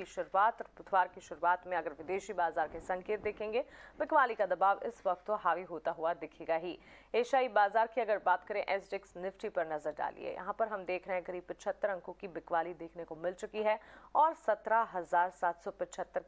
की शुरुआत बुधवार की शुरुआत में अगर विदेशी बाजार के संकेत देखेंगे बिकवाली का दबाव इस वक्त तो हावी होता हुआ दिखेगा ही एशियाई बाजार की अगर बात करें एसडेक्स निफ्टी पर नजर डालिए यहाँ पर हम देख रहे हैं करीब पिछहत्तर अंकों की बिकवाली देखने को मिल चुकी है और सत्रह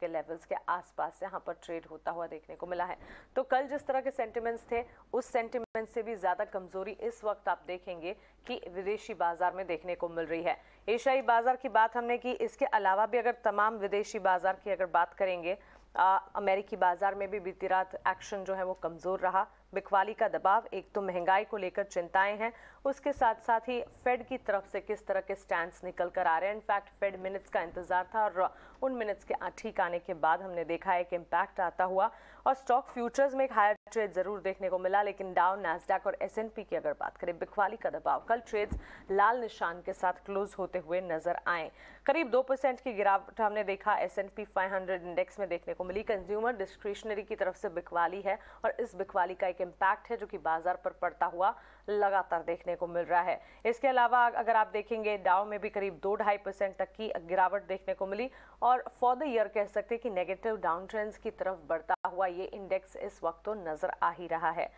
के लेवल्स के आसपास यहाँ पर ट्रेड होता हुआ देखने को मिला है तो कल जिस तरह के सेंटिमेंट्स थे उस सेंटिमेंट से भी ज्यादा कमजोरी इस वक्त आप देखेंगे कि विदेशी बाजार में देखने को मिल रही है एशियाई बाजार की बात हमने की इसके अलावा भी अगर तमाम तमाम विदेशी बाजार की अगर बात करेंगे आ, अमेरिकी बाजार में भी बीती रात एक्शन जो है वो कमज़ोर रहा बिकवाली का दबाव एक तो महंगाई को लेकर चिंताएं हैं उसके साथ साथ ही फेड की तरफ से किस तरह के स्टैंड्स निकल कर आ रहे हैं इनफैक्ट फेड मिनट्स का इंतजार था और उन मिनट्स के ठीक आने के बाद हमने देखा एक इम्पैक्ट आता हुआ और स्टॉक फ्यूचर्स में एक हायर ट्रेड जरूर देखने को मिला लेकिन डाउन नैसडाक और एस की अगर बात करें बिखवाली का दबाव कल ट्रेड्स लाल निशान के साथ क्लोज होते हुए नजर आए करीब दो परसेंट की गिरावट हमने देखा S N P five hundred index में देखने को मिली कंज्यूमर डिस्क्रिशनरी की तरफ से बिकवाली है और इस बिकवाली का एक इम्पैक्ट है जो कि बाजार पर पड़ता हुआ लगातार देखने को मिल रहा है इसके अलावा अगर आप देखेंगे डाउ में भी करीब दो ढाई परसेंट तक की गिरावट देखने को मिली और फॉर द ईयर कह सकते हैं कि नेगेटिव डाउन ट्रेंड्स की तरफ बढ़ता हुआ ये इंडेक्स इस वक्त तो नजर नजर आ ही रहा है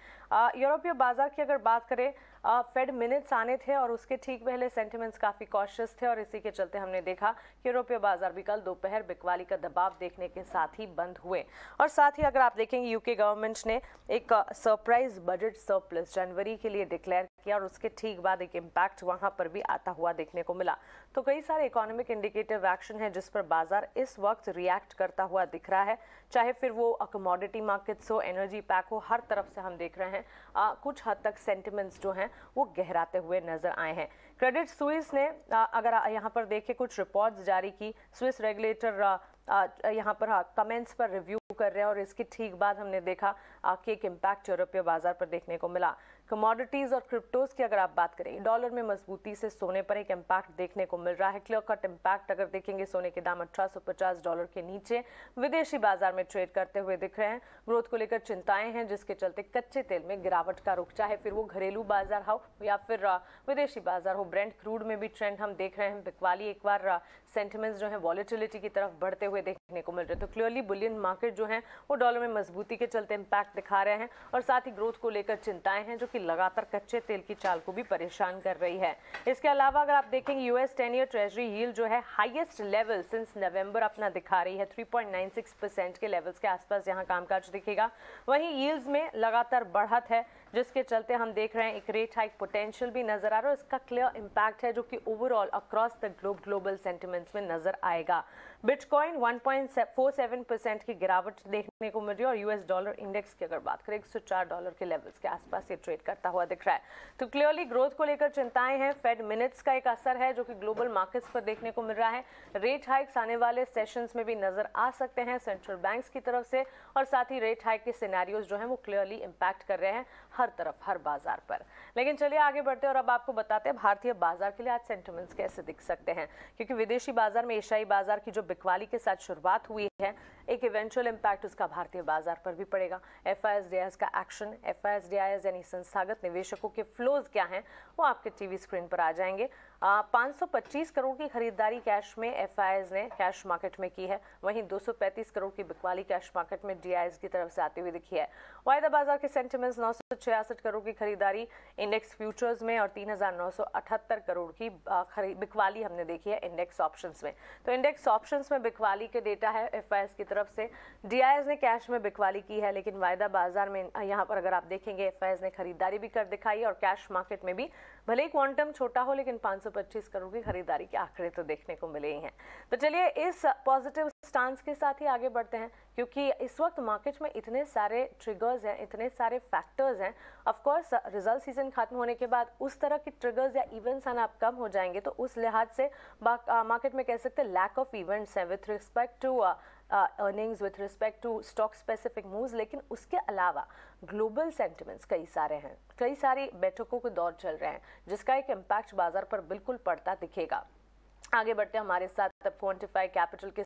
यूरोपीय बाजार की अगर बात करें फेड मिनट्स आने थे और उसके ठीक पहले सेंटिमेंट्स काफ़ी कॉशियस थे और इसी के चलते हमने देखा कि यूरोपीय बाजार भी कल दोपहर बिकवाली का दबाव देखने के साथ ही बंद हुए और साथ ही अगर आप देखेंगे यूके गवर्नमेंट ने एक सरप्राइज बजट सरप्लस जनवरी के लिए डिक्लेयर किया और उसके ठीक बाद एक इम्पैक्ट वहां पर भी आता हुआ देखने को मिला तो कई सारे इकोनॉमिक इंडिकेटिव एक्शन है जिस पर बाजार इस वक्त रिएक्ट करता हुआ दिख रहा है चाहे फिर वो कमोडिटी मार्केट्स हो एनर्जी पैक हो हर तरफ से हम देख रहे हैं आ, कुछ हद तक सेंटिमेंट्स जो हैं वो गहराते हुए नजर आए हैं क्रेडिट स्विस ने अगर यहाँ पर देखें कुछ रिपोर्ट्स जारी की स्विस रेगुलेटर यहाँ पर कमेंट्स हाँ, पर रिव्यू लागू कर रहे हैं और इसके ठीक बाद हमने देखा आके एक इम्पैक्ट यूरोपीय बाजार पर देखने को मिला कमोडिटीज और क्रिप्टोज की अगर आप बात करें डॉलर में मजबूती से सोने पर एक इम्पैक्ट देखने को मिल रहा है क्लियर कट इम्पैक्ट अगर देखेंगे सोने के दाम अठारह डॉलर के नीचे विदेशी बाजार में ट्रेड करते हुए दिख रहे हैं ग्रोथ को लेकर चिंताएं हैं जिसके चलते कच्चे तेल में गिरावट का रुख चाहे फिर वो घरेलू बाजार हो या फिर विदेशी बाजार हो ब्रेंड क्रूड में भी ट्रेंड हम देख रहे हैं बिकवाली एक बार सेंटिमेंट्स जो है वॉलिटिलिटी की तरफ बढ़ते हुए देख देखने को मिल रहे हैं तो क्लियरली बुलियन मार्केट जो है वो डॉलर में मजबूती के चलते इम्पैक्ट दिखा रहे हैं और साथ ही ग्रोथ को लेकर चिंताएं हैं जो कि लगातार कच्चे तेल की चाल को भी परेशान कर रही है इसके अलावा अगर आप देखेंगे US ten year treasury yield जो है हाइएस्ट लेवल सिंस नवंबर अपना दिखा रही है थ्री के लेवल्स के आसपास यहाँ कामकाज दिखेगा वहीं यील्ड्स में लगातार बढ़त है जिसके चलते हम देख रहे हैं एक रेट हाइक पोटेंशियल भी नजर आ रहा है इसका क्लियर इंपैक्ट है जो कि overall across the globe global sentiments में नजर आएगा bitcoin 1. Point four seven percent की गिरावट देखने को मिल रही है और यूएस डॉलर इंडेक्स की अगर बात करें एक सौ चार डॉलर के लेवल्स के आसपास ये ट्रेड करता हुआ दिख रहा है तो क्लियरली ग्रोथ को लेकर चिंताएं हैं फेड मिनट्स का एक असर है जो कि ग्लोबल मार्केट्स पर देखने को मिल रहा है रेट हाइक्स आने वाले सेशंस में भी नजर आ सकते हैं सेंट्रल बैंक्स की तरफ से और साथ ही रेट हाइक के सिनेरियोज जो है वो क्लियरली इम्पैक्ट कर रहे हैं हर तरफ हर बाजार पर लेकिन चलिए आगे बढ़ते और अब आपको बताते हैं भारतीय बाजार के लिए आज सेंटिमेंट्स कैसे दिख सकते हैं क्योंकि विदेशी बाजार में एशियाई बाजार की जो बिकवाली के साथ शुरुआत शुरुआत हुई है एक इवेंचुअल इम्पैक्ट उसका भारतीय बाजार पर भी पड़ेगा एफ आई का एक्शन एफ आई यानी संस्थागत निवेशकों के फ्लोज क्या हैं वो आपके टीवी स्क्रीन पर आ जाएंगे पाँच करोड़ की खरीदारी कैश में एफ ने कैश मार्केट में की है वहीं 235 करोड़ की बिकवाली कैश मार्केट में डी की तरफ से आती हुई दिखी है वायदा बाजार के सेंटिमेंट्स नौ करोड़ की खरीदारी इंडेक्स फ्यूचर्स में और तीन करोड़ की बिकवाली हमने देखी है इंडेक्स ऑप्शन में तो इंडेक्स ऑप्शन में बिकवाली के डेटा है एफ की तरफ तरफ से डी ने कैश में बिकवाली की है लेकिन वायदा बाजार में यहाँ पर अगर आप देखेंगे एफआईएस ने खरीदारी भी कर दिखाई और कैश मार्केट में भी भले ही क्वांटम छोटा हो लेकिन 525 करोड़ की खरीदारी के आंकड़े तो देखने को मिले ही हैं तो चलिए इस पॉजिटिव स्टांस के साथ ही आगे बढ़ते हैं क्योंकि इस वक्त मार्केट में इतने सारे ट्रिगर्स हैं इतने सारे फैक्टर्स हैं ऑफकोर्स रिजल्ट सीजन खत्म होने के बाद उस तरह के ट्रिगर्स या इवेंट्स आना आप कम हो जाएंगे तो उस लिहाज से मार्केट में कह सकते हैं लैक ऑफ इवेंट्स हैं with respect to earnings with respect to stock specific moves लेकिन उसके अलावा ग्लोबल सेंटिमेंट्स कई सारे हैं कई सारी बैठकों के दौर चल रहे हैं जिसका एक इम्पैक्ट बाजार पर बिल्कुल पड़ता दिखेगा आगे बढ़ते हमारे साथ अब क्वान्टिफाई कैपिटल के